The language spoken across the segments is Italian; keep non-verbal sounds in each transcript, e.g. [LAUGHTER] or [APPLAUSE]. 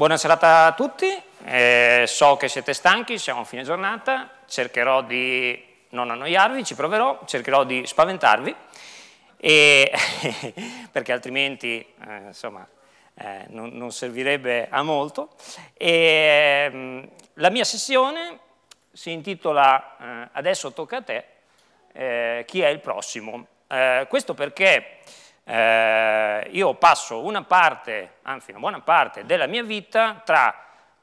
Buona serata a tutti, eh, so che siete stanchi, siamo a fine giornata, cercherò di non annoiarvi, ci proverò, cercherò di spaventarvi, e, [LAUGHS] perché altrimenti eh, insomma, eh, non, non, servirebbe a molto. E, mm, la mia sessione si intitola eh, Adesso tocca a te, eh, chi è il prossimo? Eh, questo perché eh, io passo una parte, anzi una buona parte della mia vita tra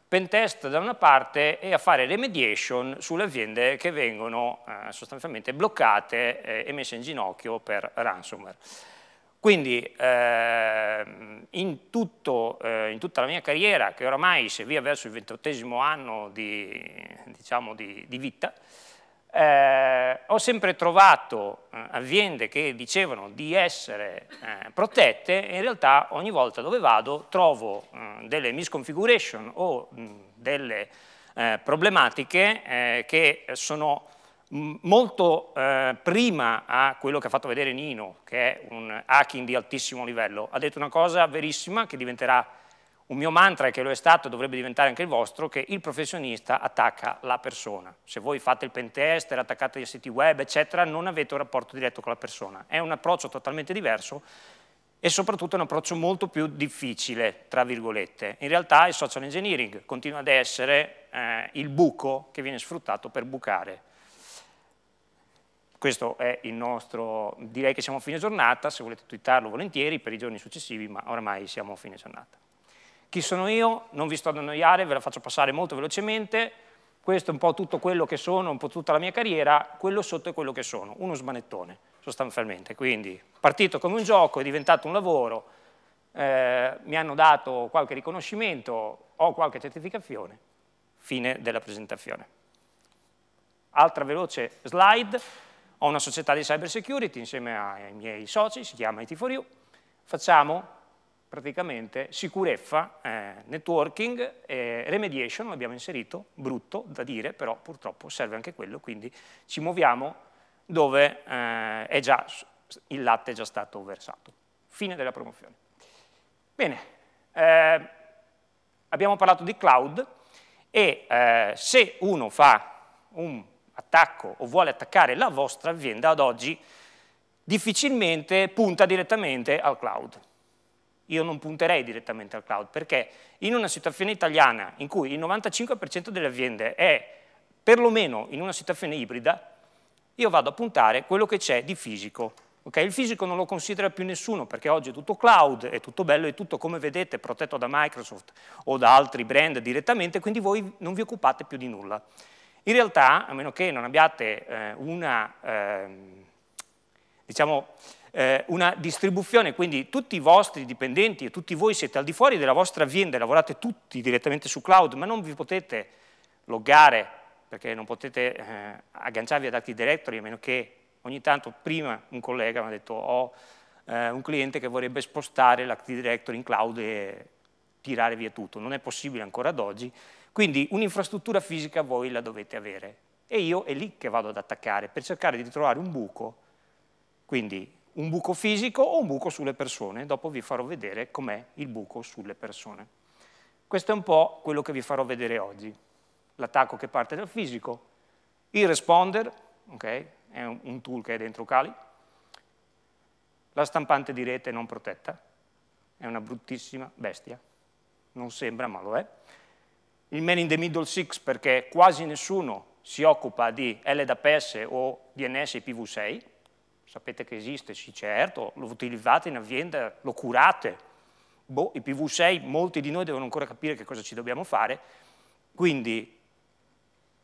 pentest da una parte e a fare remediation sulle aziende che vengono eh, sostanzialmente bloccate eh, e messe in ginocchio per ransomware. Quindi eh, in, tutto, eh, in, tutta la mia carriera, che oramai si via verso il ventottesimo anno di, diciamo, di, di vita, eh, ho sempre trovato eh, aziende che dicevano di essere eh, protette e in realtà ogni volta dove vado trovo eh, delle misconfiguration o mh, mm, delle eh, problematiche eh, che sono mm, molto prima a quello che ha fatto vedere Nino, che è un hacking di altissimo livello. Ha detto una cosa verissima che diventerà un mio mantra, che lo è stato, dovrebbe diventare anche il vostro, che il professionista attacca la persona. Se voi fate il pentester, attaccate i siti web, eccetera, non avete un rapporto diretto con la persona. È un approccio totalmente diverso e soprattutto è un approccio molto più difficile, tra virgolette. In realtà il social engineering continua ad essere eh, il buco che viene sfruttato per bucare. Questo è il nostro, direi che siamo a fine giornata, se volete twittarlo volentieri per i giorni successivi, ma oramai siamo a fine giornata. Chi sono io? Non vi sto ad annoiare, ve la faccio passare molto velocemente. Questo è un po' tutto quello che sono, un po' tutta la mia carriera, quello sotto è quello che sono, uno smanettone sostanzialmente. Quindi partito come un gioco, è diventato un lavoro, eh, mi hanno dato qualche riconoscimento, ho qualche certificazione, fine della presentazione. Altra veloce slide, ho una società di cyber security insieme ai miei soci, si chiama IT4U, facciamo praticamente sicurezza, eh, networking, eh, remediation, l'abbiamo inserito, brutto da dire, però purtroppo serve anche quello, quindi ci muoviamo dove eh, già, il latte è già stato versato. Fine della promozione. Bene, eh, abbiamo parlato di cloud e eh, se uno fa un attacco o vuole attaccare la vostra azienda ad oggi, difficilmente punta direttamente al cloud io non punterei direttamente al cloud, perché in una situazione italiana in cui il 95% delle aziende è perlomeno in una situazione ibrida, io vado a puntare quello che c'è di fisico. Okay? Il fisico non lo considera più nessuno perché oggi è tutto cloud, è tutto bello, è tutto come vedete protetto da Microsoft o da altri brand direttamente, quindi voi non vi occupate più di nulla. In realtà, a meno che non abbiate eh, una... Eh, diciamo, eh, una distribuzione, quindi tutti i vostri dipendenti e tutti voi siete al di fuori della vostra azienda, lavorate tutti direttamente su cloud, ma non vi potete loggare perché non potete eh, agganciarvi ad altri directory, a meno che ogni tanto prima un collega mi ha detto ho oh, eh, un cliente che vorrebbe spostare l'Active Directory in cloud e tirare via tutto, non è possibile ancora ad oggi, quindi un'infrastruttura fisica voi la dovete avere e io è lì che vado ad attaccare per cercare di trovare un buco quindi un buco fisico o un buco sulle persone, dopo vi farò vedere com'è il buco sulle persone. Questo è un po' quello che vi farò vedere oggi. L'attacco che parte dal fisico, il responder, okay, è un tool che è dentro Cali, la stampante di rete non protetta, è una bruttissima bestia, non sembra ma lo è, il man in the middle six perché quasi nessuno si occupa di LDAPS o DNS IPv6, sapete che esiste, sì certo, lo utilizzate in azienda, lo curate. Boh, i PV6, molti di noi devono ancora capire che cosa ci dobbiamo fare, quindi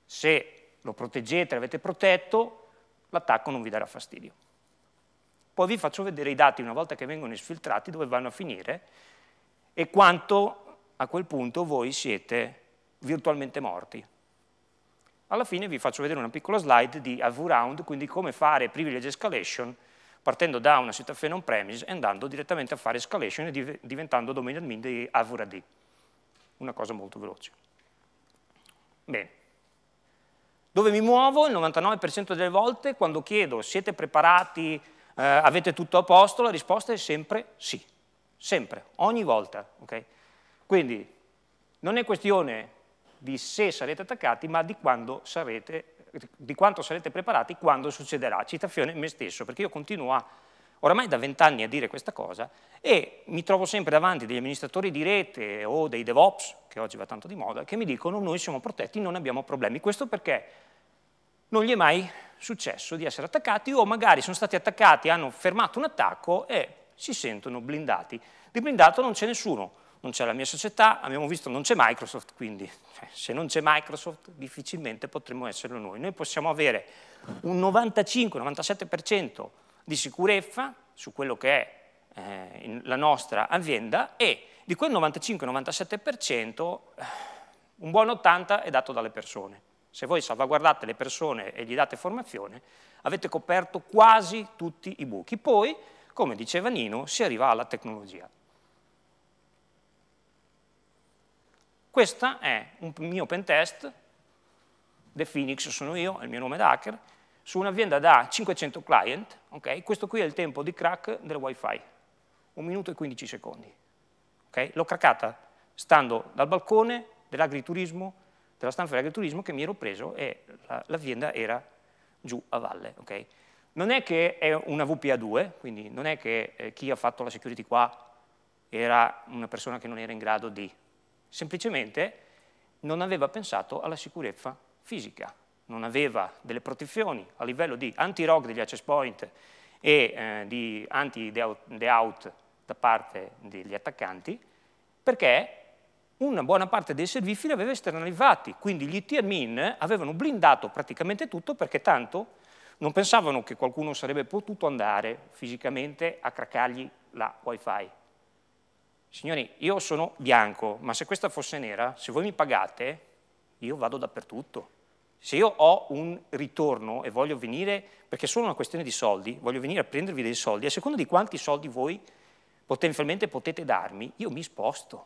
se lo proteggete, l'avete protetto, l'attacco non vi darà fastidio. Poi vi faccio vedere i dati una volta che vengono sfiltrati dove vanno a finire e quanto a quel punto voi siete virtualmente morti alla fine vi faccio vedere una piccola slide di AV-Round, quindi come fare privilege escalation partendo da una situazione on-premise e andando direttamente a fare escalation e diventando domain admin di AVRAD. Una cosa molto veloce. Bene. Dove mi muovo? Il 99% delle volte quando chiedo siete preparati, eh, avete tutto a posto, la risposta è sempre sì. Sempre, ogni volta. Okay? Quindi non è questione di se sarete attaccati, ma di, sarete, di quanto sarete preparati quando succederà. Citazione me stesso, perché io continuo a oramai da vent'anni a dire questa cosa e mi trovo sempre davanti degli amministratori di rete o dei DevOps, che oggi va tanto di moda, che mi dicono noi siamo protetti, non abbiamo problemi. Questo perché non gli è mai successo di essere attaccati o magari sono stati attaccati, hanno fermato un attacco e si sentono blindati. Di blindato non c'è nessuno, non c'è la mia società, abbiamo visto non c'è Microsoft, quindi cioè, se non c'è Microsoft difficilmente potremmo esserlo noi. Noi possiamo avere un 95-97% di sicurezza su quello che è eh, la nostra azienda e di quel 95-97% eh, un buon 80% è dato dalle persone. Se voi salvaguardate le persone e gli date formazione, avete coperto quasi tutti i buchi. Poi, come diceva Nino, si arriva alla tecnologia. Questo è un mio pentest, The Phoenix sono io, è il mio nome da hacker, su un'azienda da 500 client, okay? questo qui è il tempo di crack del wifi, un minuto e 15 secondi. Okay? L'ho craccata stando dal balcone dell'agriturismo, della stanza dell'agriturismo che mi ero preso e l'azienda era giù a valle. Okay? Non è che è una VPA2, quindi non è che eh, chi ha fatto la security qua era una persona che non era in grado di, semplicemente non aveva pensato alla sicurezza fisica, non aveva delle protezioni a livello di anti-rock degli access point e eh, di anti-de-out da parte degli attaccanti, perché una buona parte dei servizi li aveva esternalizzati, quindi gli IT admin avevano blindato praticamente tutto perché tanto non pensavano che qualcuno sarebbe potuto andare fisicamente a craccargli la wifi signori, io sono bianco, ma se questa fosse nera, se voi mi pagate, io vado dappertutto. Se io ho un ritorno e voglio venire, perché è solo una questione di soldi, voglio venire a prendervi dei soldi, a seconda di quanti soldi voi potenzialmente potete darmi, io mi sposto.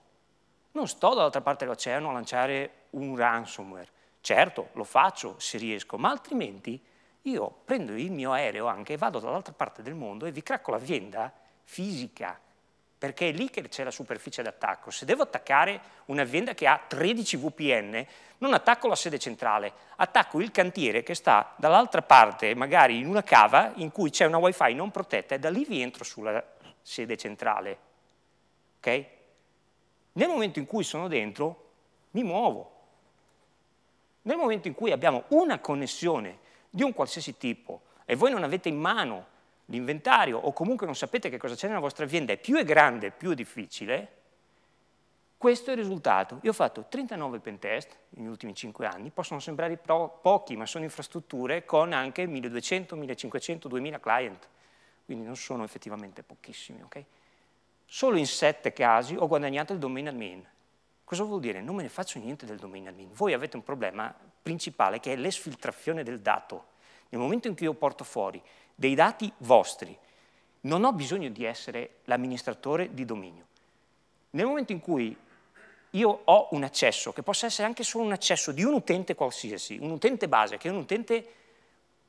Non sto dall'altra parte dell'oceano a lanciare un ransomware. Certo, lo faccio se riesco, ma altrimenti io prendo il mio aereo anche e vado dall'altra parte del mondo e vi cracco l'azienda fisica perché è lì che c'è la superficie d'attacco. Se devo attaccare un'azienda che ha 13 VPN, non attacco la sede centrale, attacco il cantiere che sta dall'altra parte, magari in una cava in cui c'è una wifi non protetta e da lì vi entro sulla sede centrale. Okay? Nel momento in cui sono dentro, mi muovo. Nel momento in cui abbiamo una connessione di un qualsiasi tipo e voi non avete in mano l'inventario o comunque non sapete che cosa c'è nella vostra azienda e più è grande, più è difficile, questo è il risultato. Io ho fatto 39 pentest negli ultimi 5 anni, possono sembrare po pochi, ma sono infrastrutture con anche 1200, 1500, 2000 client, quindi non sono effettivamente pochissimi. Okay? Solo in 7 casi ho guadagnato il domain admin. Cosa vuol dire? Non me ne faccio niente del domain admin. Voi avete un problema principale che è l'esfiltrazione del dato. Nel momento in cui io porto fuori dei dati vostri. Non ho bisogno di essere l'amministratore di dominio. Nel momento in cui io ho un accesso, che possa essere anche solo un accesso di un utente qualsiasi, un utente base, che è un utente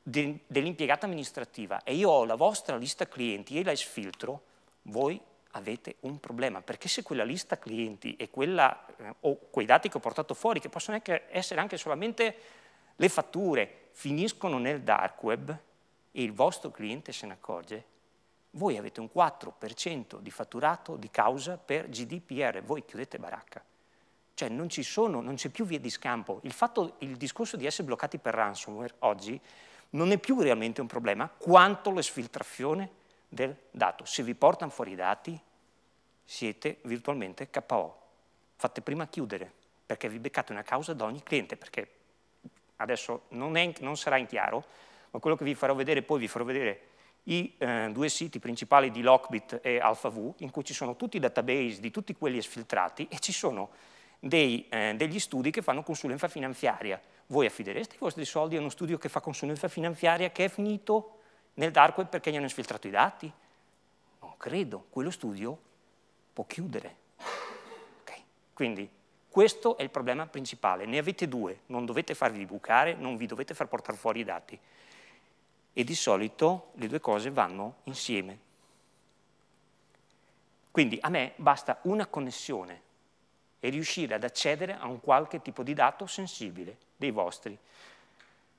de, dell'impiegata amministrativa, e io ho la vostra lista clienti e la sfiltro, voi avete un problema, perché se quella lista clienti e quella, eh, o quei dati che ho portato fuori, che possono anche essere anche solamente le fatture, finiscono nel dark web, e il vostro cliente se ne accorge, voi avete un 4% di fatturato di causa per GDPR, voi chiudete baracca. Cioè non ci sono, non c'è più via di scampo. Il, fatto, il discorso di essere bloccati per ransomware oggi non è più realmente un problema quanto l'esfiltrazione del dato. Se vi portano fuori i dati siete virtualmente KO. Fate prima chiudere perché vi beccate una causa da ogni cliente perché adesso non, è, non sarà in chiaro ma quello che vi farò vedere poi, vi farò vedere i eh, due siti principali di Lockbit e AlphaV, in cui ci sono tutti i database di tutti quelli esfiltrati e ci sono dei, eh, degli studi che fanno consulenza finanziaria. Voi affidereste i vostri soldi a uno studio che fa consulenza finanziaria che è finito nel dark web perché gli hanno esfiltrato i dati? Non credo, quello studio può chiudere. Okay. Quindi questo è il problema principale, ne avete due, non dovete farvi bucare, non vi dovete far portare fuori i dati e di solito le due cose vanno insieme. Quindi a me basta una connessione e riuscire ad accedere a un qualche tipo di dato sensibile dei vostri.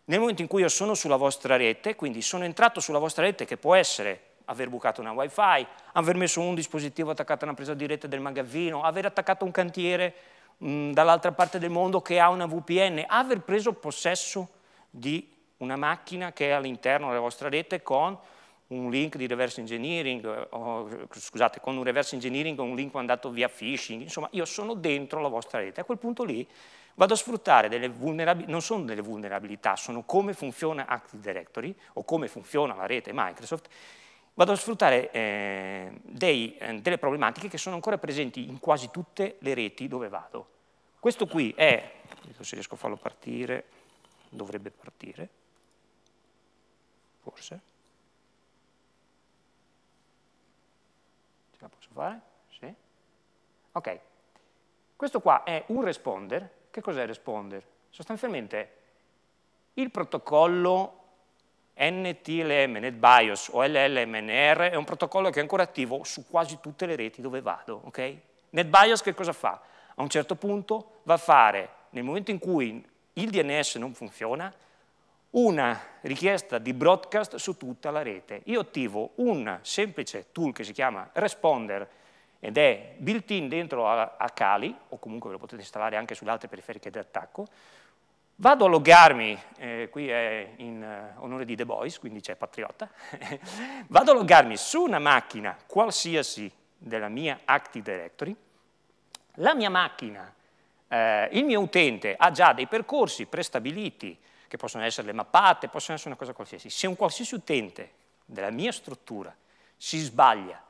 Nel momento in cui io sono sulla vostra rete, quindi sono entrato sulla vostra rete che può essere aver bucato una wifi, aver messo un dispositivo attaccato a una presa di rete del magazzino, aver attaccato un cantiere mh, dall'altra parte del mondo che ha una VPN, aver preso possesso di una macchina che è all'interno della vostra rete con un link di reverse engineering, eh, o, scusate, con un reverse engineering o un link mandato via phishing, insomma io sono dentro la vostra rete. A quel punto lì vado a sfruttare delle vulnerabilità, non sono delle vulnerabilità, sono come funziona Active Directory o come funziona la rete Microsoft, vado a sfruttare eh, dei, eh, delle problematiche che sono ancora presenti in quasi tutte le reti dove vado. Questo qui è, vedo se riesco a farlo partire, dovrebbe partire, forse. Ce la posso fare? Sì. Ok. Questo qua è un responder. Che cos'è responder? Sostanzialmente il protocollo NTLM, NetBIOS o LLMNR è un protocollo che è ancora attivo su quasi tutte le reti dove vado. Okay? NetBIOS che cosa fa? A un certo punto va a fare, nel momento in cui il DNS non funziona, una richiesta di broadcast su tutta la rete. Io attivo un semplice tool che si chiama Responder ed è built-in dentro a, a, Kali, o comunque ve lo potete installare anche sulle altre periferiche di attacco. Vado a loggarmi, eh, qui è in eh, onore di The Boys, quindi c'è Patriota, [LAUGHS] vado a loggarmi su una macchina qualsiasi della mia Active Directory, la mia macchina, eh, il mio utente ha già dei percorsi prestabiliti che possono essere le mappate, possono essere una cosa qualsiasi. Se un qualsiasi utente della mia struttura si sbaglia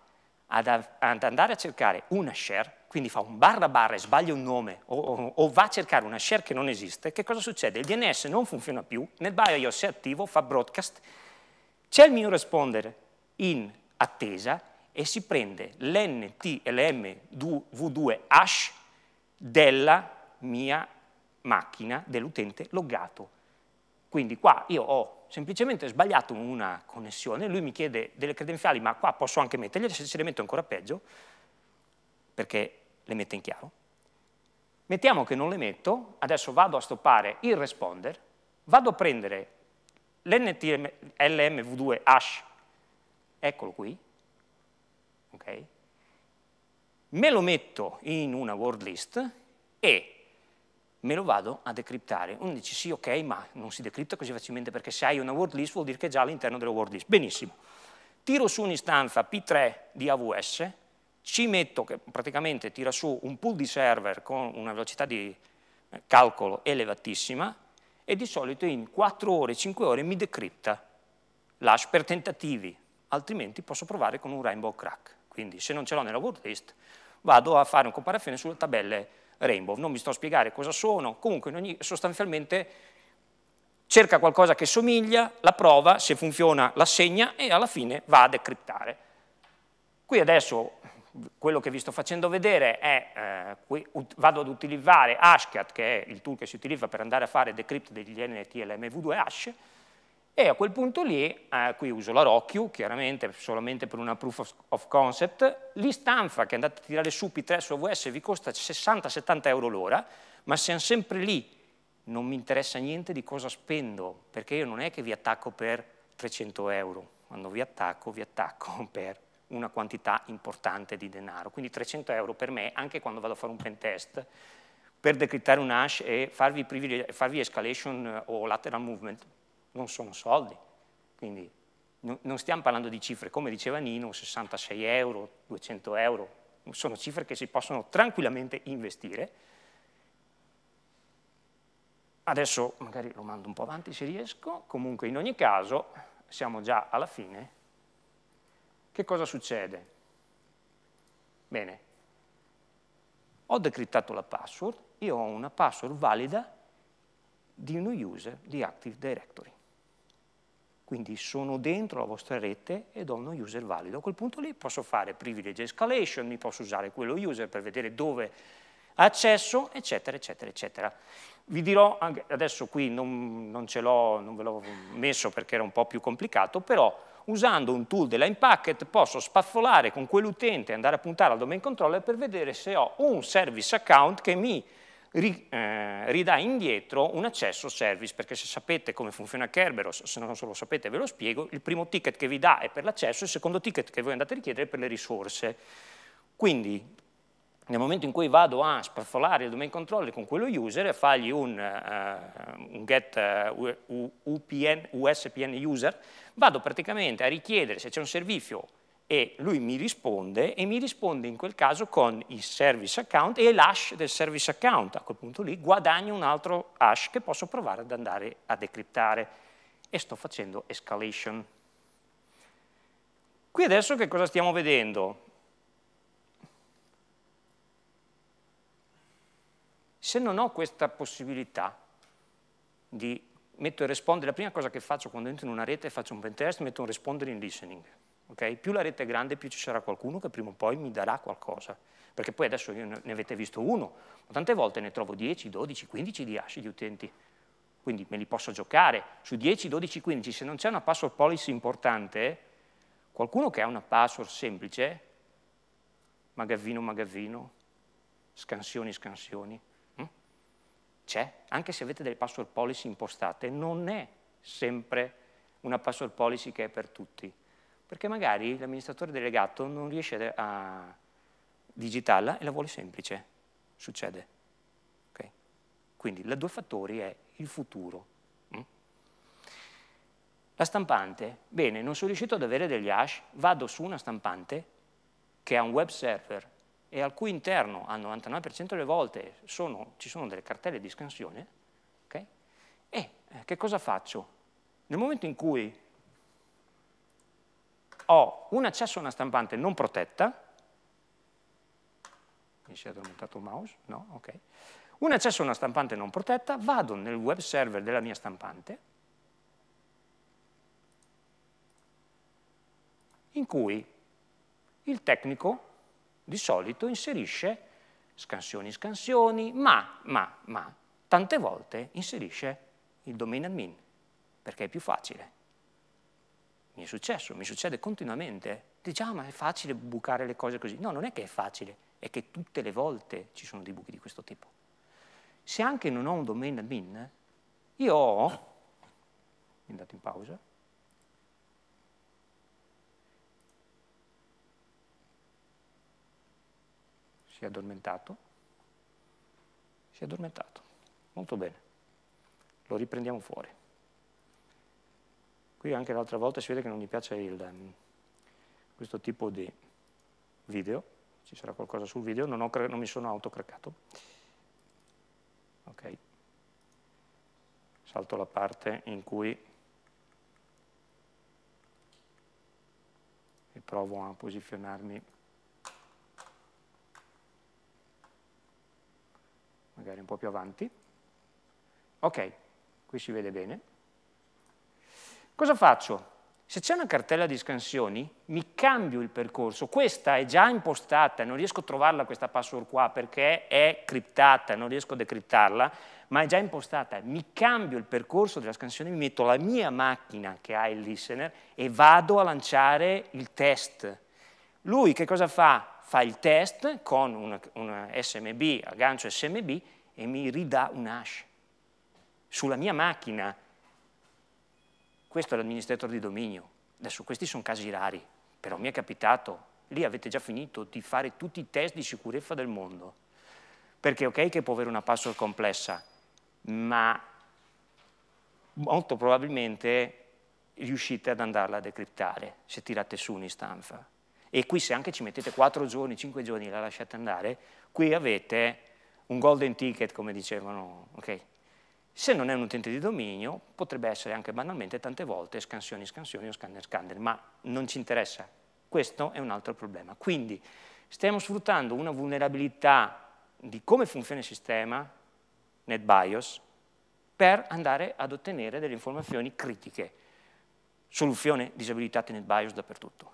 ad, ad andare a cercare una share, quindi fa un barra barra e sbaglia un nome o, o, o, va a cercare una share che non esiste, che cosa succede? Il DNS non funziona più, nel BIOS è attivo, fa broadcast, c'è il mio responder in attesa e si prende l'NTLMV2 hash della mia macchina dell'utente loggato quindi qua io ho semplicemente sbagliato una connessione, lui mi chiede delle credenziali, ma qua posso anche metterle, se ce le metto è ancora peggio, perché le mette in chiaro. Mettiamo che non le metto, adesso vado a stoppare il responder, vado a prendere l'ntlmv2 hash, eccolo qui, ok? me lo metto in una word list e me lo vado a decriptare. Uno dice sì, ok, ma non si decripta così facilmente perché se hai una word list vuol dire che è già all'interno della word list. Benissimo. Tiro su un'istanza P3 di AWS, ci metto che praticamente tira su un pool di server con una velocità di eh, calcolo elevatissima e di solito in 4 ore, 5 ore mi decripta l'hash per tentativi, altrimenti posso provare con un rainbow crack. Quindi se non ce l'ho nella word list vado a fare una comparazione sulle tabelle Rainbow. Non mi sto a spiegare cosa sono, comunque ogni, sostanzialmente cerca qualcosa che somiglia, la prova, se funziona la segna e alla fine va a decriptare. Qui adesso quello che vi sto facendo vedere è, eh, vado ad utilizzare Hashcat, che è il tool che si utilizza per andare a fare decrypt degli NTLMV2 hash, e a quel punto lì, eh, qui uso la Rocchio, chiaramente solamente per una proof of concept, l'istanza che andate a tirare su P3 su AWS vi costa 60-70 euro l'ora, ma siamo sempre lì, non mi interessa niente di cosa spendo, perché io non è che vi attacco per 300 euro, quando vi attacco, vi attacco [LAUGHS] per una quantità importante di denaro, quindi 300 euro per me, anche quando vado a fare un pentest, per decrittare un hash e farvi, farvi escalation eh, o lateral movement, non sono soldi, quindi no, non stiamo parlando di cifre, come diceva Nino, 66 euro, 200 euro, sono cifre che si possono tranquillamente investire. Adesso magari lo mando un po' avanti se riesco, comunque in ogni caso siamo già alla fine. Che cosa succede? Bene, ho decrittato la password, io ho una password valida di uno user di Active Directory. Quindi sono dentro la vostra rete ed ho uno user valido. A quel punto lì posso fare privilege escalation, mi posso usare quello user per vedere dove ha accesso, eccetera, eccetera, eccetera. Vi dirò, anche, adesso qui non, non ce l'ho, non ve l'ho messo perché era un po' più complicato, però usando un tool della Packet posso spaffolare con quell'utente e andare a puntare al domain controller per vedere se ho un service account che mi ri, eh, ridà indietro un accesso service, perché se sapete come funziona Kerberos, se non lo sapete ve lo spiego, il primo ticket che vi dà è per l'accesso, il secondo ticket che voi andate a richiedere è per le risorse. Quindi nel momento in cui vado a spaffolare il domain controller con quello user e fargli un, uh, un get uh, eh, USPN user, vado praticamente a richiedere se c'è un servizio e lui mi risponde e mi risponde in quel caso con il service account e l'hash del service account. A quel punto lì guadagno un altro hash che posso provare ad andare a decriptare e sto facendo escalation. Qui adesso che cosa stiamo vedendo? Se non ho questa possibilità di metto e rispondere, la prima cosa che faccio quando entro in una rete faccio un pentest, metto un responder in listening Okay? Più la rete è grande, più ci sarà qualcuno che prima o poi mi darà qualcosa. Perché poi adesso ne avete visto uno, ma tante volte ne trovo 10, 12, 15 di hash di utenti. Quindi me li posso giocare. Su 10, 12, 15, se non c'è una password policy importante, qualcuno che ha una password semplice, magazzino, magazzino, scansioni, scansioni, hm? c'è, anche se avete delle password policy impostate, non è sempre una password policy che è per tutti perché magari l'amministratore delegato non riesce a digitarla e la vuole semplice. Succede. Okay? Quindi la due fattori è il futuro. Mm? La stampante, bene, non sono riuscito ad avere degli hash, vado su una stampante che ha un web server e al cui interno al 99% delle volte sono, ci sono delle cartelle di scansione, okay? e eh, che cosa faccio? Nel momento in cui ho un accesso a una stampante non protetta, mi si è addormentato il mouse? No? Ok. Un accesso a una stampante non protetta, vado nel web server della mia stampante, in cui il tecnico di solito inserisce scansioni, scansioni, ma, ma, ma, tante volte inserisce il domain admin, perché è più facile. Mi è successo, mi succede continuamente. Diciamo, ma è facile bucare le cose così. No, non è che è facile, è che tutte le volte ci sono dei buchi di questo tipo. Se anche non ho un domain admin, io ho, mi andate in pausa, si è addormentato, si è addormentato, molto bene, lo riprendiamo fuori. Qui anche l'altra volta si vede che non gli piace il, ehm, questo tipo di video, ci sarà qualcosa sul video, non, ho, non mi sono autocraccato. Ok. Salto la parte in cui e provo a posizionarmi magari un po' più avanti. Ok, qui si vede bene. Cosa faccio? Se c'è una cartella di scansioni, mi cambio il percorso. Questa è già impostata, non riesco a trovarla questa password qua perché è criptata, non riesco a decriptarla, ma è già impostata. Mi cambio il percorso della scansione, mi metto la mia macchina che ha il listener e vado a lanciare il test. Lui che cosa fa? Fa il test con un, un SMB, aggancio SMB, e mi ridà un hash sulla mia macchina questo è l'amministratore di dominio. Adesso questi sono casi rari, però mi è capitato. Lì avete già finito di fare tutti i test di sicurezza del mondo. Perché ok che può avere una password complessa, ma molto probabilmente riuscite ad andarla a decriptare se tirate su un'istanza. E qui se anche ci mettete 4 giorni, 5 giorni e la lasciate andare, qui avete un golden ticket, come dicevano, ok? Se non è un utente di dominio, potrebbe essere anche banalmente tante volte scansioni, scansioni o scanner, scanner, ma non ci interessa. Questo è un altro problema. Quindi stiamo sfruttando una vulnerabilità di come funziona il sistema, NetBIOS, per andare ad ottenere delle informazioni critiche. Soluzione disabilitate NetBIOS dappertutto.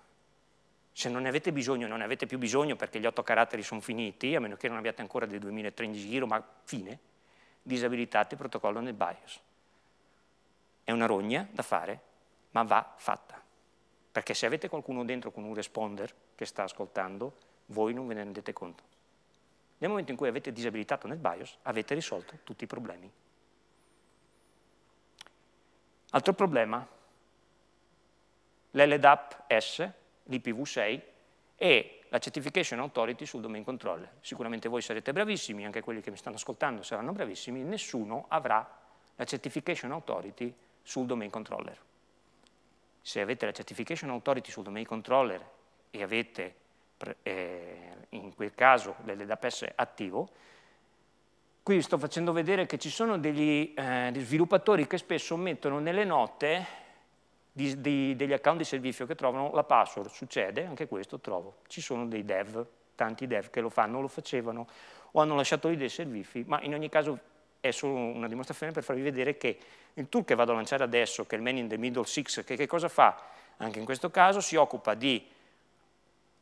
Se non ne avete bisogno, non ne avete più bisogno perché gli otto caratteri sono finiti, a meno che non abbiate ancora dei 2003 in giro, ma fine disabilitate il protocollo nel BIOS. È una rogna da fare, ma va fatta. Perché se avete qualcuno dentro con un responder che sta ascoltando, voi non ve ne rendete conto. Nel momento in cui avete disabilitato nel BIOS, avete risolto tutti i problemi. Altro problema, l'LDAP S, l'IPv6, e la certification authority sul domain controller. Sicuramente voi sarete bravissimi, anche quelli che mi stanno ascoltando saranno bravissimi, nessuno avrà la certification authority sul domain controller. Se avete la certification authority sul domain controller e avete eh, in quel caso l'LDAPS attivo, qui vi sto facendo vedere che ci sono degli eh, sviluppatori che spesso mettono nelle note di, di, degli account di servizio che trovano la password, succede, anche questo trovo. Ci sono dei dev, tanti dev che lo fanno, lo facevano, o hanno lasciato lì dei servizi, ma in ogni caso è solo una dimostrazione per farvi vedere che il tool che vado a lanciare adesso, che è il man in the middle 6, che, che cosa fa? Anche in questo caso si occupa di,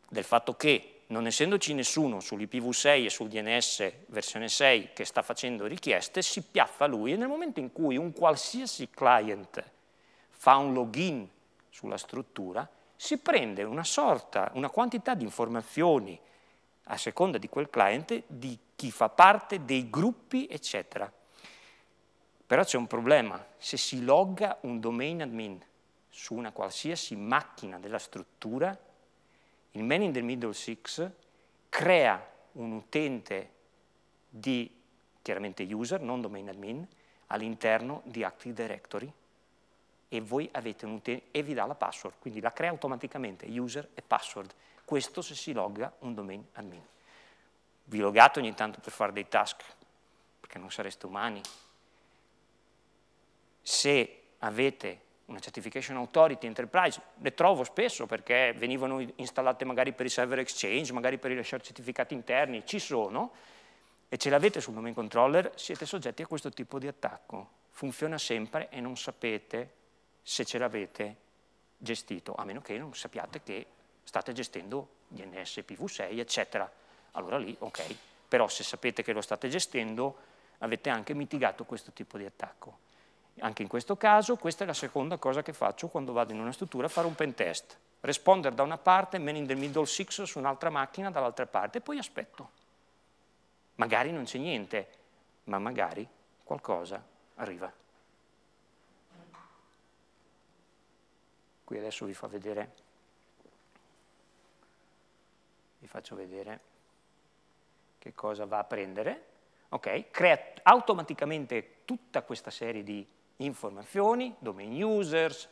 del fatto che non essendoci nessuno sull'IPv6 e sul DNS versione 6 che sta facendo richieste, si piaffa lui e nel momento in cui un qualsiasi client fa un login sulla struttura, si prende una sorta, una quantità di informazioni a seconda di quel client, di chi fa parte, dei gruppi, eccetera. Però c'è un problema, se si logga un domain admin su una qualsiasi macchina della struttura, il man in the middle 6 crea un utente di, chiaramente user, non domain admin, all'interno di Active Directory e voi avete un utente e vi dà la password, quindi la crea automaticamente user e password. Questo se si logga un domain admin. Vi logate ogni tanto per fare dei task, perché non sareste umani. Se avete una certification authority enterprise, le trovo spesso perché venivano installate magari per i server exchange, magari per rilasciare certificati interni, ci sono, e ce l'avete sul domain controller, siete soggetti a questo tipo di attacco. Funziona sempre e non sapete se ce l'avete gestito, a meno che non sappiate che state gestendo DNS PV6, eccetera. Allora lì, ok, però se sapete che lo state gestendo avete anche mitigato questo tipo di attacco. Anche in questo caso questa è la seconda cosa che faccio quando vado in una struttura a fare un pentest. Responder da una parte, man in the middle six su un'altra macchina dall'altra parte e poi aspetto. Magari non c'è niente, ma magari qualcosa arriva. Qui adesso vi fa vedere, vi faccio vedere che cosa va a prendere. Ok, crea automaticamente tutta questa serie di informazioni, domain users,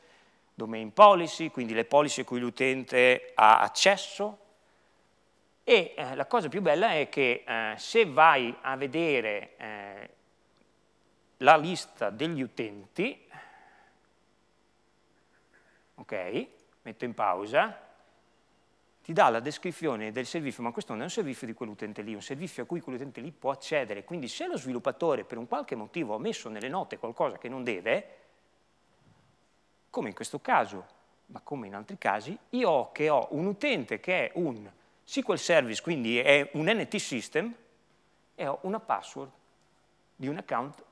domain policy, quindi le policy a cui l'utente ha accesso. E eh, la cosa più bella è che eh, se vai a vedere eh, la lista degli utenti, ok? Metto in pausa, ti dà la descrizione del servizio, ma questo non è un servizio di quell'utente lì, è un servizio a cui quell'utente lì può accedere. Quindi se lo sviluppatore per un qualche motivo ha messo nelle note qualcosa che non deve, come in questo caso, ma come in altri casi, io ho che ho un utente che è un SQL service, quindi è un NT system, e ho una password di un account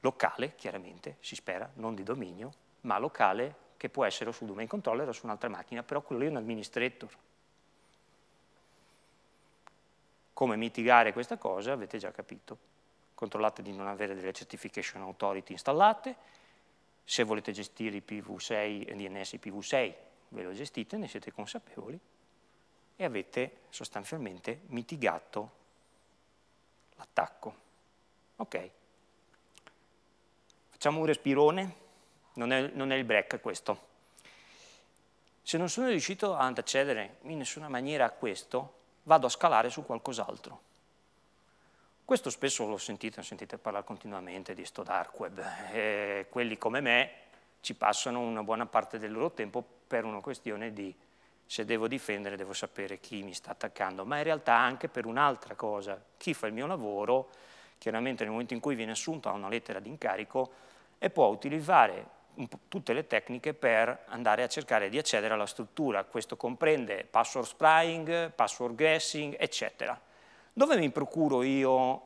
locale, chiaramente, si spera, non di dominio, ma locale che può essere o sul domain controller o su un'altra macchina, però quello lì è un administrator. Come mitigare questa cosa avete già capito. Controllate di non avere delle certification authority installate, se volete gestire i PV6, DNS IPv6 ve lo gestite, ne siete consapevoli e avete sostanzialmente mitigato l'attacco. Ok, facciamo un respirone non è, non è il break questo. Se non sono riuscito ad accedere in nessuna maniera a questo, vado a scalare su qualcos'altro. Questo spesso lo sentite, sentite parlare continuamente di sto dark web. E quelli come me ci passano una buona parte del loro tempo per una questione di se devo difendere devo sapere chi mi sta attaccando, ma in realtà anche per un'altra cosa. Chi fa il mio lavoro, chiaramente nel momento in cui viene assunto ha una lettera di incarico e può utilizzare tutte le tecniche per andare a cercare di accedere alla struttura. Questo comprende password sprying, password guessing, eccetera. Dove mi procuro io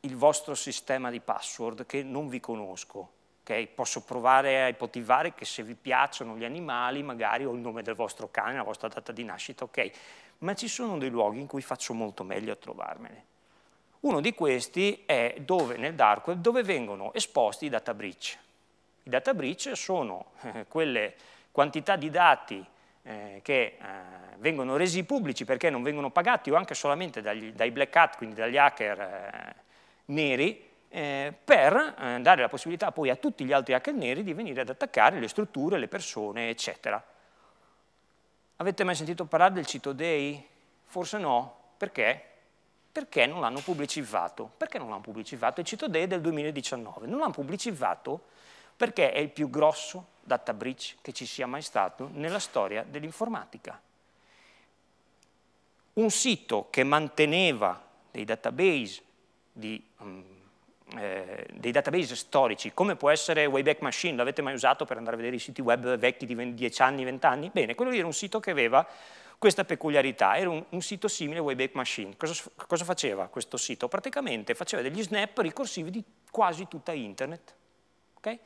il vostro sistema di password che non vi conosco? Okay? Posso provare a ipotizzare che se vi piacciono gli animali, magari ho il nome del vostro cane, la vostra data di nascita, ok. Ma ci sono dei luoghi in cui faccio molto meglio a trovarmene. Uno di questi è dove, nel dark web dove vengono esposti i data breach data breach sono eh, quelle quantità di dati eh, che eh, vengono resi pubblici perché non vengono pagati o anche solamente dagli, dai black hat, quindi dagli hacker eh, neri, eh, per eh, dare la possibilità poi a tutti gli altri hacker neri di venire ad attaccare le strutture, le persone, eccetera. Avete mai sentito parlare del Cito Day? Forse no. Perché? Perché non l'hanno pubblicizzato. Perché non l'hanno pubblicizzato? Il Cito Day del 2019. Non l'hanno pubblicizzato perché è il più grosso data breach che ci sia mai stato nella storia dell'informatica. Un sito che manteneva dei database, di, um, eh, dei database storici, come può essere Wayback Machine, l'avete mai usato per andare a vedere i siti web vecchi di 10 anni, 20 anni? Bene, quello lì era un sito che aveva questa peculiarità, era un, un sito simile a Wayback Machine. Cosa, cosa faceva questo sito? Praticamente faceva degli snap ricorsivi di quasi tutta internet Okay?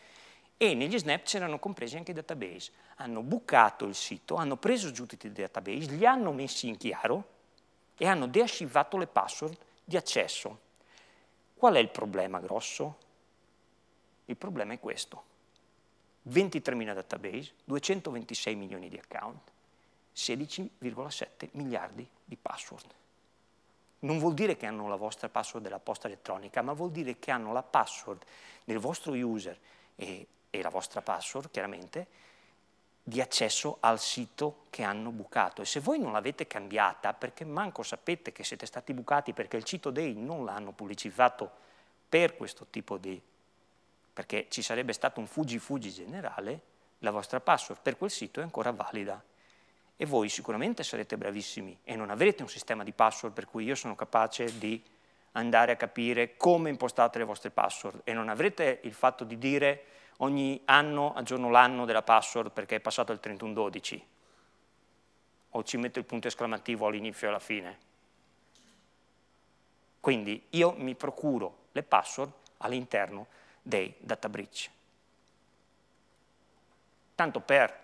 E negli snap c'erano compresi anche i database. Hanno bucato il sito, hanno preso giù tutti i database, li hanno messi in chiaro e hanno deascivato le password di accesso. Qual è il problema grosso? Il problema è questo. 23.000 database, 226 milioni di account, 16,7 miliardi di password non vuol dire che hanno la vostra password della posta elettronica, ma vuol dire che hanno la password del vostro user e, e la vostra password, chiaramente, di accesso al sito che hanno bucato. E se voi non l'avete cambiata, perché manco sapete che siete stati bucati perché il sito dei non l'hanno pubblicizzato per questo tipo di... perché ci sarebbe stato un fuggi-fuggi generale, la vostra password per quel sito è ancora valida e voi sicuramente sarete bravissimi e non avrete un sistema di password per cui io sono capace di andare a capire come impostate le vostre password e non avrete il fatto di dire ogni anno aggiorno l'anno della password perché è passato il 3112 o ci metto il punto esclamativo all'inizio e alla fine. Quindi io mi procuro le password all'interno dei data breach. Tanto per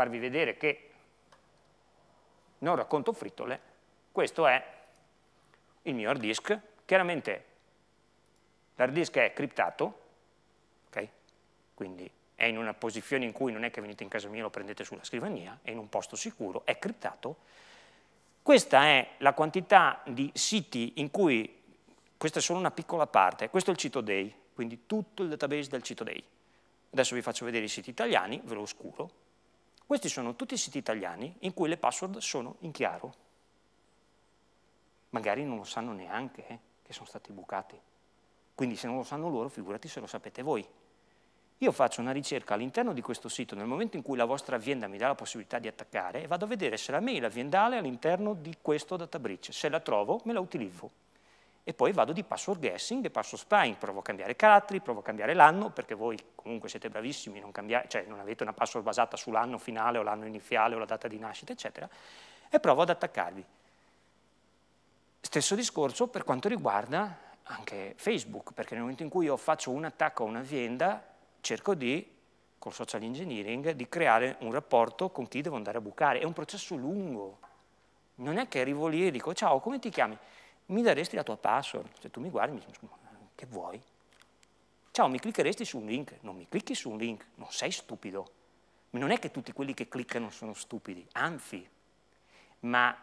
farvi vedere che non racconto frittole, questo è il mio hard disk, chiaramente l'hard disk è criptato, okay? quindi è in una posizione in cui non è che venite in casa mia e lo prendete sulla scrivania, è in un posto sicuro, è criptato. Questa è la quantità di siti in cui, questa è solo una piccola parte, questo è il Cito Day, quindi tutto il database del Cito Day. Adesso vi faccio vedere i siti italiani, ve lo oscuro, questi sono tutti i siti italiani in cui le password sono in chiaro. Magari non lo sanno neanche eh, che sono stati bucati. Quindi se non lo sanno loro, figurati se lo sapete voi. Io faccio una ricerca all'interno di questo sito nel momento in cui la vostra azienda mi dà la possibilità di attaccare e vado a vedere se la mail aziendale è all'interno di questo data breach. Se la trovo, me la utilizzo e poi vado di password guessing e password spying, provo a cambiare caratteri, provo a cambiare l'anno, perché voi comunque siete bravissimi, non, cambiare, cioè non avete una password basata sull'anno finale o l'anno iniziale o la data di nascita, eccetera, e provo ad attaccarvi. Stesso discorso per quanto riguarda anche Facebook, perché nel momento in cui io faccio un attacco a un'azienda, cerco di, col social engineering, di creare un rapporto con chi devo andare a bucare. È un processo lungo. Non è che arrivo lì e dico, ciao, come ti chiami? mi daresti la tua password, cioè tu mi guardi mi dici, che vuoi? Ciao, mi cliccheresti su un link? Non mi clicchi su un link, non sei stupido. Non è che tutti quelli che cliccano sono stupidi, anzi, ma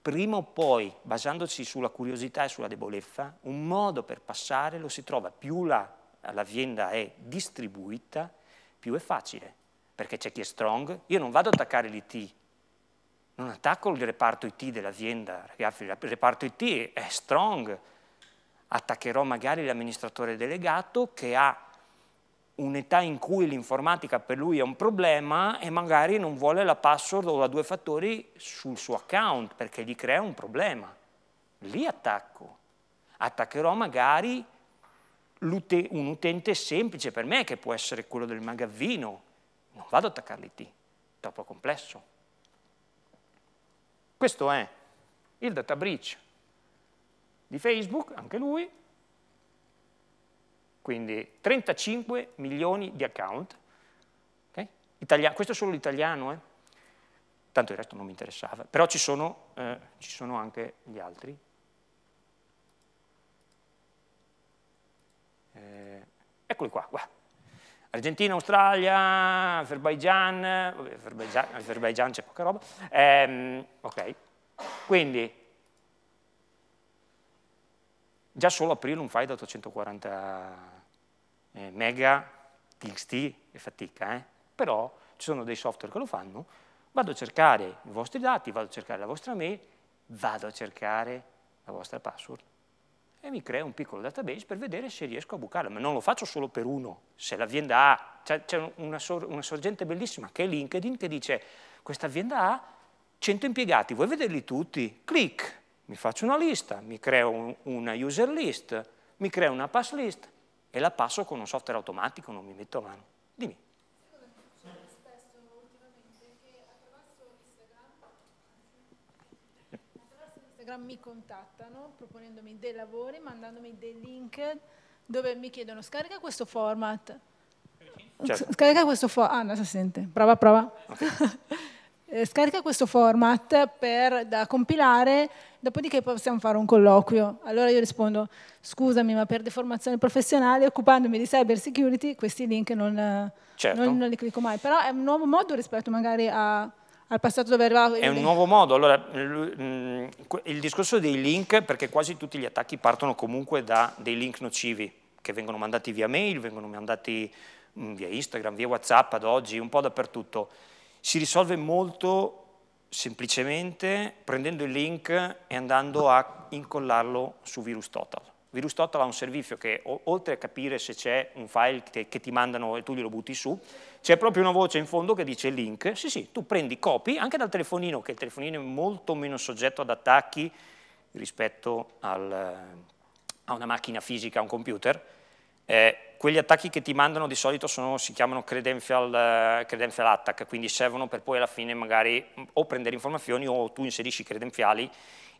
prima o poi, basandoci sulla curiosità e sulla debolezza, un modo per passare lo si trova, più l'azienda è distribuita, più è facile, perché c'è chi è strong, io non vado ad attaccare l'IT non attacco il reparto IT dell'azienda, ragazzi, il reparto IT è strong. Attaccherò magari l'amministratore delegato che ha un'età in cui l'informatica per lui è un problema e magari non vuole la password o la due fattori sul suo account perché gli crea un problema. Lì attacco. Attaccherò magari un utente semplice per me che può essere quello del magazzino. Non vado ad attaccarli l'IT, troppo complesso. Questo è il data breach di Facebook, anche lui, quindi 35 milioni di account, okay? Italia questo è solo l'italiano, eh? tanto il resto non mi interessava, però ci sono, eh, ci sono anche gli altri. Eh, eccoli qua, guarda Argentina, Australia, Azerbaijan, Azerbaijan c'è poca roba, ehm, ok, quindi già solo aprire un file da 840 mega txt è fatica, eh? però ci sono dei software che lo fanno, vado a cercare i vostri dati, vado a cercare la vostra mail, vado a cercare la vostra password e mi creo un piccolo database per vedere se riesco a bucarlo, ma non lo faccio solo per uno, se l'azienda A, cioè c'è una, sor una, sorgente bellissima che è LinkedIn che dice questa azienda A 100 impiegati, vuoi vederli tutti? Clic, mi faccio una lista, mi creo un, una user list, mi creo una pass list e la passo con un software automatico, non mi metto a mano. Dimmi. Instagram mi contattano proponendomi dei lavori, mandandomi dei link dove mi chiedono scarica questo format. Certo. Scarica questo format. Ah, si sente. Prova, prova. Okay. [LAUGHS] Eh, scarica questo format per, da compilare, dopodiché possiamo fare un colloquio. Allora io rispondo, scusami, ma per deformazione professionale, occupandomi di cyber security, questi link non, certo. non, non li clicco mai. Però è un nuovo modo rispetto magari a al passato dove eravamo. È un nuovo modo, allora mm, il discorso dei link, perché quasi tutti gli attacchi partono comunque da dei link nocivi, che vengono mandati via mail, vengono mandati mm, via Instagram, via Whatsapp ad oggi, un po' dappertutto, si risolve molto semplicemente prendendo il link e andando a incollarlo su Virus Total. Virus Total ha un servizio che oltre a capire se c'è un file che, che, ti mandano e tu glielo butti su, c'è proprio una voce in fondo che dice link, sì sì, tu prendi copy anche dal telefonino, che il telefonino è molto meno soggetto ad attacchi rispetto al, a una macchina fisica, a un computer, eh, quegli attacchi che ti mandano di solito sono, si chiamano credential, uh, credential, attack, quindi servono per poi alla fine magari o prendere informazioni o tu inserisci credenziali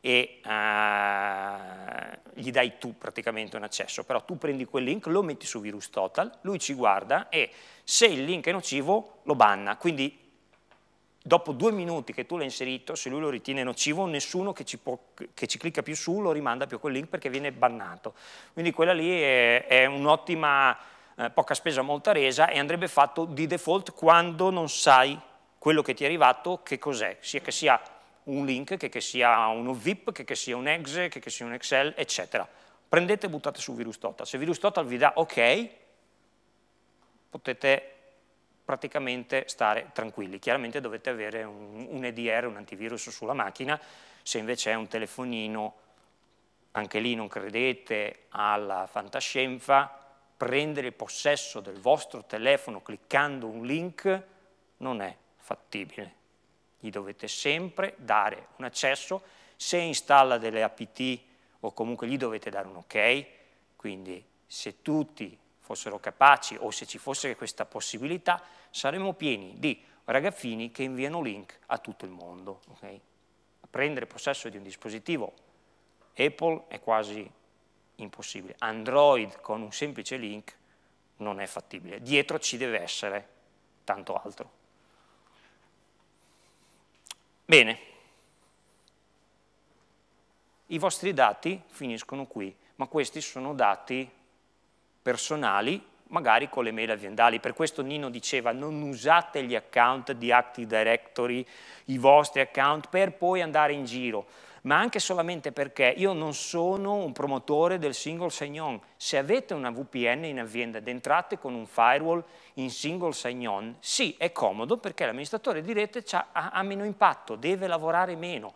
e uh, gli dai tu praticamente un accesso, però tu prendi quel link, lo metti su VirusTotal, lui ci guarda e se il link è nocivo lo banna, quindi dopo due minuti che tu l'hai inserito, se lui lo ritiene nocivo, nessuno che ci, può, che ci, clicca più su lo rimanda più a quel link perché viene bannato. Quindi quella lì è, è un'ottima eh, poca spesa molta resa e andrebbe fatto di default quando non sai quello che ti è arrivato, che cos'è, sia che sia un link, che, che sia uno VIP, che, che sia un exe, che, che sia un Excel, eccetera. Prendete e buttate su Virus Total. Se Virus Total vi dà ok, potete praticamente stare tranquilli. Chiaramente dovete avere un, un EDR, un antivirus sulla macchina, se invece è un telefonino, anche lì non credete alla fantascienza, prendere possesso del vostro telefono cliccando un link non è fattibile gli dovete sempre dare un accesso, se installa delle APT o comunque gli dovete dare un ok, quindi se tutti fossero capaci o se ci fosse questa possibilità, saremmo pieni di ragazzini che inviano link a tutto il mondo. Okay? Prendere possesso di un dispositivo Apple è quasi impossibile, Android con un semplice link non è fattibile, dietro ci deve essere tanto altro. Bene, i vostri dati finiscono qui, ma questi sono dati personali, magari con le mail aziendali. Per questo Nino diceva non usate gli account di Active Directory, i vostri account, per poi andare in giro ma anche solamente perché io non sono un promotore del single sign-on. Se avete una VPN in azienda ed entrate con un firewall in single sign-on, sì, è comodo perché l'amministratore di rete ha, ha meno impatto, deve lavorare meno,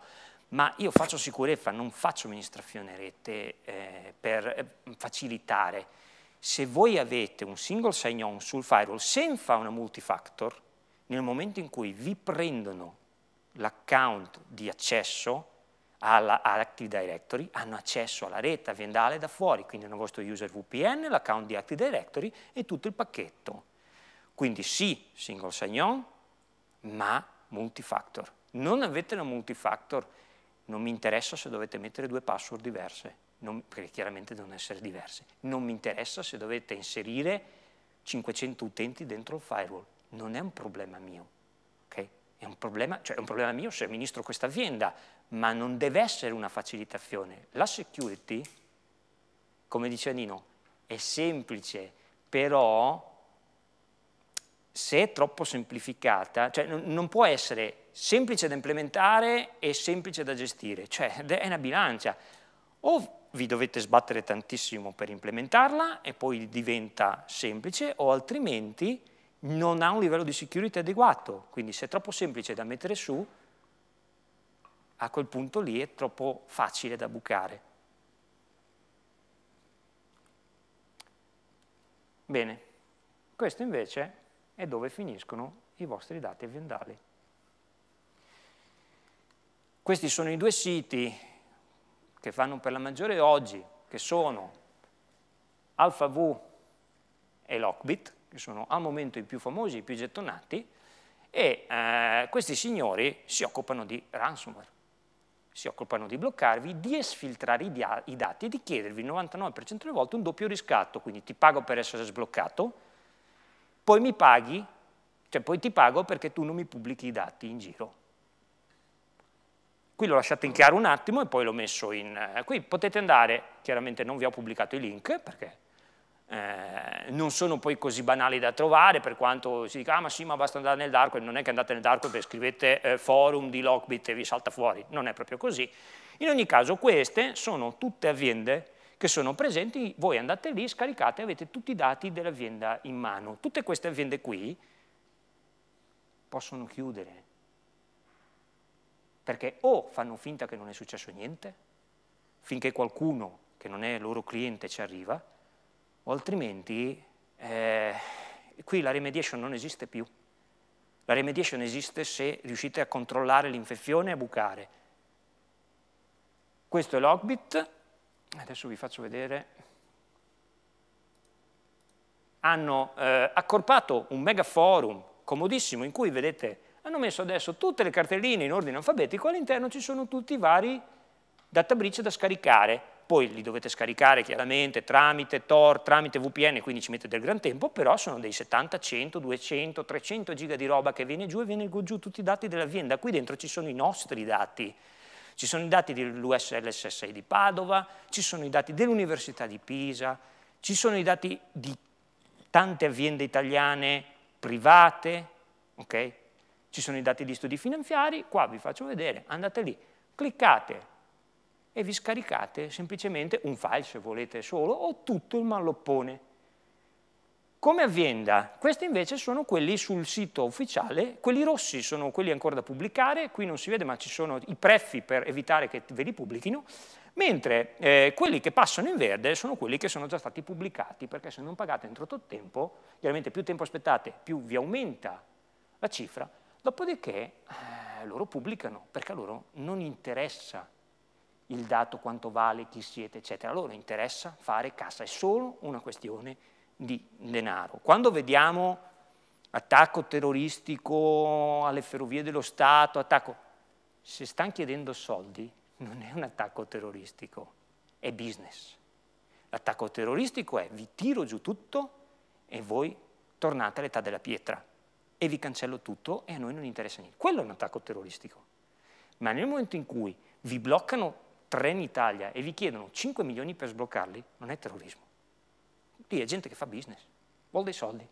ma io faccio sicurezza, non faccio amministrazione rete eh, per eh, facilitare. Se voi avete un single sign-on sul firewall senza una multifactor, nel momento in cui vi prendono l'account di accesso, alla, Active Directory hanno accesso alla rete aziendale da fuori, quindi hanno il vostro user VPN, l'account di Active Directory e tutto il pacchetto. Quindi sì, single sign-on, ma multifactor. Non avete la multifactor, non mi interessa se dovete mettere due password diverse, non, perché chiaramente devono essere diverse. Non mi interessa se dovete inserire 500 utenti dentro il firewall, non è un problema mio. Okay? È, un problema, cioè è un problema mio se amministro questa azienda, ma non deve essere una facilitazione. La security, come dice Nino, è semplice, però se è troppo semplificata, cioè non, può essere semplice da implementare e semplice da gestire, cioè è una bilancia. O vi dovete sbattere tantissimo per implementarla e poi diventa semplice, o altrimenti non ha un livello di security adeguato, quindi se è troppo semplice da mettere su, a quel punto lì è troppo facile da bucare. Bene, questo invece è dove finiscono i vostri dati aziendali. Questi sono i due siti che fanno per la maggiore oggi, che sono AlphaV e Lockbit, che sono al momento i più famosi, i più gettonati, e eh, questi signori si occupano di ransomware si occupano di bloccarvi, di esfiltrare i, i dati e di chiedervi il 99% delle volte un doppio riscatto, quindi ti pago per essere sbloccato, poi mi paghi, cioè poi ti pago perché tu non mi pubblichi i dati in giro. Qui l'ho lasciato in chiaro un attimo e poi l'ho messo in... Eh, qui potete andare, chiaramente non vi ho pubblicato i link perché eh, non sono poi così banali da trovare, per quanto si dica, ah, ma sì, ma basta andare nel dark web, non è che andate nel dark web e scrivete eh, forum di Lockbit e vi salta fuori, non è proprio così. In ogni caso queste sono tutte aziende che sono presenti, voi andate lì, scaricate e avete tutti i dati dell'azienda in mano. Tutte queste aziende qui possono chiudere, perché o fanno finta che non è successo niente, finché qualcuno che non è il loro cliente ci arriva, o altrimenti eh, qui la remediation non esiste più. La remediation esiste se riuscite a controllare l'infezione e a bucare. Questo è l'Ogbit, adesso vi faccio vedere hanno eh, accorpato un mega forum comodissimo in cui vedete hanno messo adesso tutte le cartelline in ordine alfabetico all'interno ci sono tutti i vari databrice da scaricare poi li dovete scaricare chiaramente tramite Tor, tramite VPN, quindi ci mette del gran tempo, però sono dei 70, 100, 200, 300 giga di roba che viene giù e viene giù tutti i dati dell'azienda. Qui dentro ci sono i nostri dati, ci sono i dati dell'USLSSI di Padova, ci sono i dati dell'Università di Pisa, ci sono i dati di tante aziende italiane private, okay? ci sono i dati di studi finanziari, qua vi faccio vedere, andate lì, cliccate, e vi scaricate semplicemente un file, se volete solo, o tutto il malloppone. Come azienda, questi invece sono quelli sul sito ufficiale, quelli rossi sono quelli ancora da pubblicare, qui non si vede ma ci sono i preffi per evitare che ve li pubblichino, mentre eh, quelli che passano in verde sono quelli che sono già stati pubblicati, perché se non pagate entro tot tempo, chiaramente più tempo aspettate, più vi aumenta la cifra, dopodiché eh, loro pubblicano, perché a loro non interessa il dato quanto vale, chi siete, eccetera. A loro interessa fare cassa, è solo una questione di denaro. Quando vediamo attacco terroristico alle ferrovie dello Stato, attacco, se stanno chiedendo soldi non è un attacco terroristico, è business. L'attacco terroristico è vi tiro giù tutto e voi tornate all'età della pietra e vi cancello tutto e a noi non interessa niente. Quello è un attacco terroristico. Ma nel momento in cui vi bloccano Trenitalia e vi chiedono 5 milioni per sbloccarli, non è terrorismo. Lì è gente che fa business, vuole dei soldi.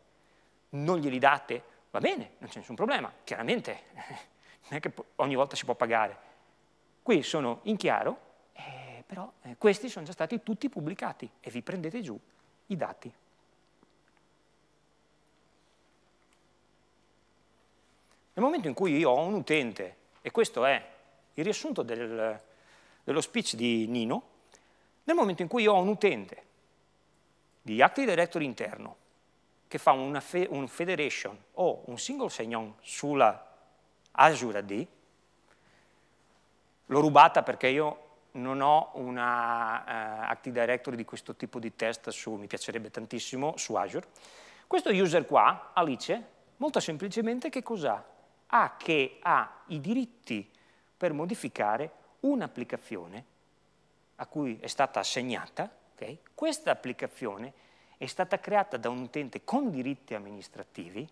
Non glieli date? Va bene, non c'è nessun problema. Chiaramente [LAUGHS] non è che ogni volta si può pagare. Qui sono in chiaro, eh, però eh, questi sono già stati tutti pubblicati e vi prendete giù i dati. Nel momento in cui io ho un utente, e questo è il riassunto del, dello speech di Nino, nel momento in cui io ho un utente di Active Directory interno che fa fe un federation o un single sign-on sulla Azure AD, l'ho rubata perché io non ho una uh, Active Directory di questo tipo di test su, mi piacerebbe tantissimo, su Azure. Questo user qua, Alice, molto semplicemente che cos'ha? Ha che ha i diritti per modificare un'applicazione a cui è stata assegnata, okay? questa applicazione è stata creata da un utente con diritti amministrativi,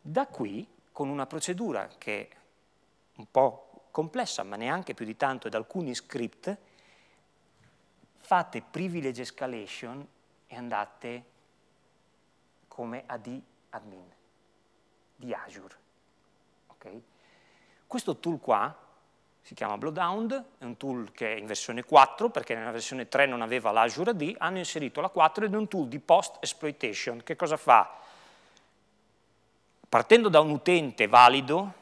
da qui con una procedura che è un po' complessa, ma neanche più di tanto, ed alcuni script, fate privilege escalation e andate come AD admin di Azure. Okay? Questo tool qua si chiama Blowdown, è un tool che è in versione 4 perché nella versione 3 non aveva l'Azure AD, hanno inserito la 4 ed è un tool di post exploitation che cosa fa? Partendo da un utente valido,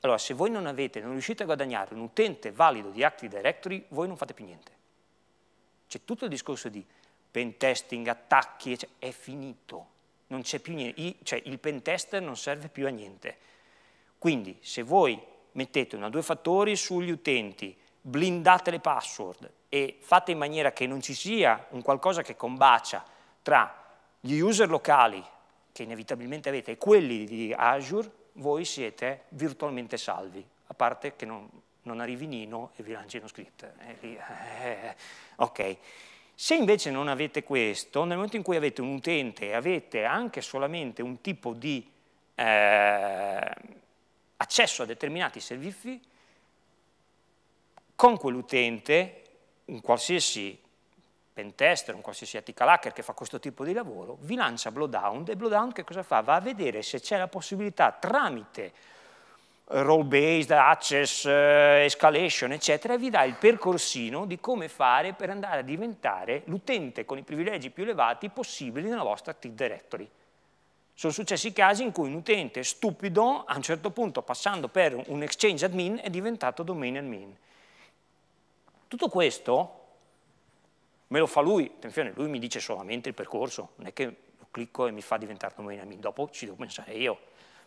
allora se voi non avete, non riuscite a guadagnare un utente valido di Active Directory, voi non fate più niente. C'è tutto il discorso di pentesting, attacchi, è finito, non c'è più niente, I, cioè il pentester non serve più a niente. Quindi se voi mettete una due fattori sugli utenti, blindate le password e fate in maniera che non ci sia un qualcosa che combacia tra gli user locali che inevitabilmente avete e quelli di Azure, voi siete virtualmente salvi, a parte che non, non arrivi Nino e vi lanci uno script. Eh, eh, ok. Se invece non avete questo, nel momento in cui avete un utente e avete anche solamente un tipo di eh, accesso a determinati servizi con quell'utente, un qualsiasi pentester, un qualsiasi ethical hacker che fa questo tipo di lavoro, vi lancia blowdown e blowdown che cosa fa? Va a vedere se c'è la possibilità tramite role-based, access, eh, escalation, eccetera, e vi dà il percorsino di come fare per andare a diventare l'utente con i privilegi più elevati possibili nella vostra Active Directory. Sono successi casi in cui un utente stupido, a un certo punto passando per un exchange admin, è diventato domain admin. Tutto questo me lo fa lui, attenzione, lui mi dice solamente il percorso, non è che lo clicco e mi fa diventare domain admin, dopo ci devo pensare io,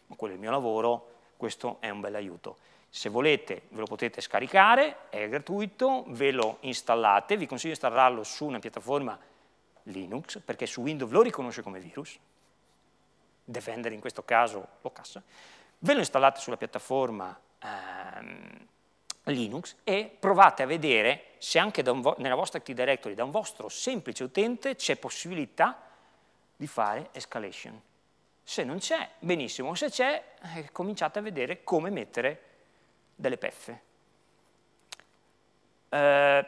ma quello è il mio lavoro, questo è un bel aiuto. Se volete ve lo potete scaricare, è gratuito, ve lo installate, vi consiglio di installarlo su una piattaforma Linux, perché su Windows lo riconosce come virus, Defender in questo caso lo cassa, ve lo installate sulla piattaforma ehm, Linux e provate a vedere se anche vo nella vostra Active Directory, da un vostro semplice utente, c'è possibilità di fare escalation. Se non c'è, benissimo, se c'è, eh, cominciate a vedere come mettere delle peffe. Eh,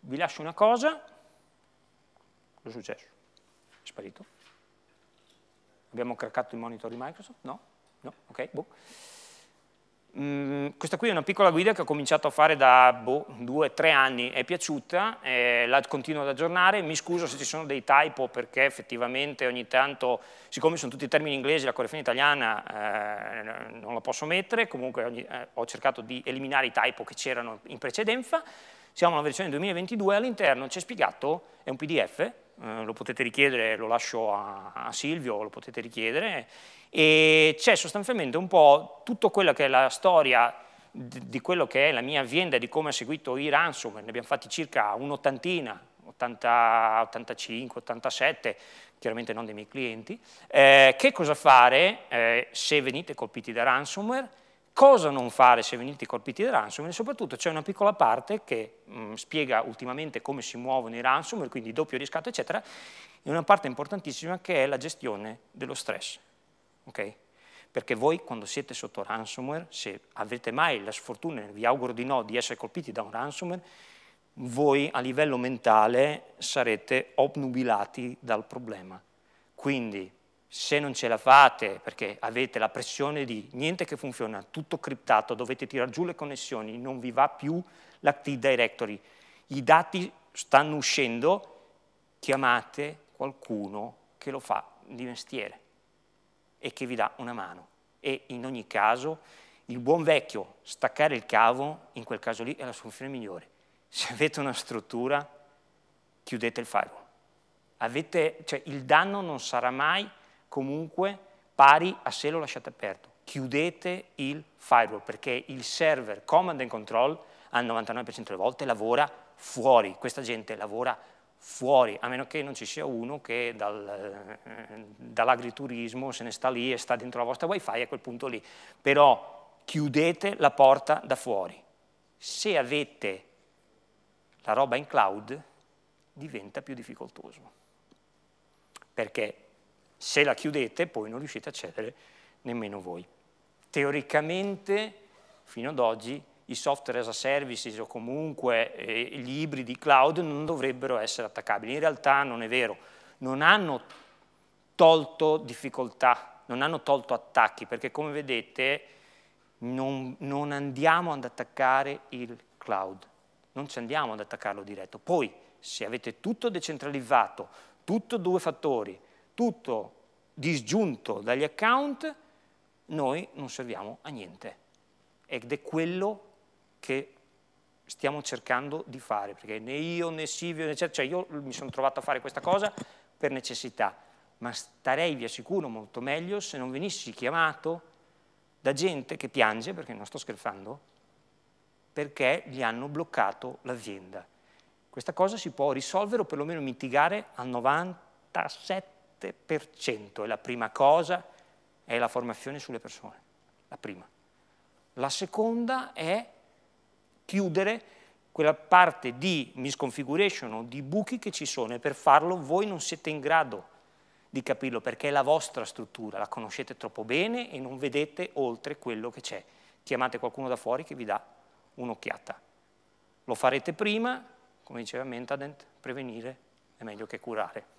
vi lascio una cosa, cosa è successo? È sparito. Abbiamo craccato i monitor di Microsoft? No? No? Ok, boh. Mm, questa qui è una piccola guida che ho cominciato a fare da boh, due, tre anni, è piaciuta, eh, la continuo ad aggiornare, mi scuso se ci sono dei typo perché effettivamente ogni tanto, siccome sono tutti termini inglesi, la correzione italiana eh, non la posso mettere, comunque ogni, eh, ho cercato di eliminare i typo che c'erano in precedenza, siamo alla versione 2022, all'interno c'è spiegato, è un pdf, eh, lo potete richiedere, lo lascio a, a Silvio, lo potete richiedere, e c'è sostanzialmente un po' tutta quella che è la storia di, di quello che è la mia azienda, di come ha seguito i ransomware, ne abbiamo fatti circa un'ottantina 85, 87, chiaramente non dei miei clienti, eh, che cosa fare eh, se venite colpiti da ransomware cosa non fare se venite colpiti da ransomware e soprattutto c'è una piccola parte che mh, mm, spiega ultimamente come si muovono i ransomware, quindi doppio riscatto eccetera, e una parte importantissima che è la gestione dello stress. Okay? Perché voi quando siete sotto ransomware, se avete mai la sfortuna, vi auguro di no, di essere colpiti da un ransomware, voi a livello mentale sarete obnubilati dal problema. Quindi se non ce la fate perché avete la pressione di niente che funziona, tutto criptato, dovete tirare giù le connessioni, non vi va più l'Active Directory, i dati stanno uscendo, chiamate qualcuno che lo fa di mestiere e che vi dà una mano. E in ogni caso il buon vecchio staccare il cavo, in quel caso lì è la soluzione migliore. Se avete una struttura, chiudete il firewall. Avete, cioè, il danno non sarà mai comunque pari a se lo lasciate aperto. Chiudete il firewall perché il server command and control al 99% delle volte lavora fuori, questa gente lavora fuori, a meno che non ci sia uno che dal, eh, dall'agriturismo se ne sta lì e sta dentro la vostra wifi a quel punto lì, però chiudete la porta da fuori. Se avete la roba in cloud diventa più difficoltoso, perché se la chiudete poi non riuscite a accedere nemmeno voi. Teoricamente, fino ad oggi, i software as a services o comunque eh, gli ibridi cloud non dovrebbero essere attaccabili. In realtà non è vero, non hanno tolto difficoltà, non hanno tolto attacchi, perché come vedete non, non andiamo ad attaccare il cloud, non ci andiamo ad attaccarlo diretto. Poi, se avete tutto decentralizzato, tutto due fattori, tutto disgiunto dagli account, noi non serviamo a niente. Ed è quello che stiamo cercando di fare, perché né io né Silvio, né cioè io mi sono trovato a fare questa cosa per necessità, ma starei vi assicuro molto meglio se non venissi chiamato da gente che piange, perché non sto scherzando, perché gli hanno bloccato l'azienda. Questa cosa si può risolvere o perlomeno mitigare al 97 97% e la prima cosa è la formazione sulle persone, la prima. La seconda è chiudere quella parte di misconfiguration o di buchi che ci sono e per farlo voi non siete in grado di capirlo perché è la vostra struttura, la conoscete troppo bene e non vedete oltre quello che c'è. Chiamate qualcuno da fuori che vi dà un'occhiata. Lo farete prima, come diceva Mentadent, prevenire è meglio che curare.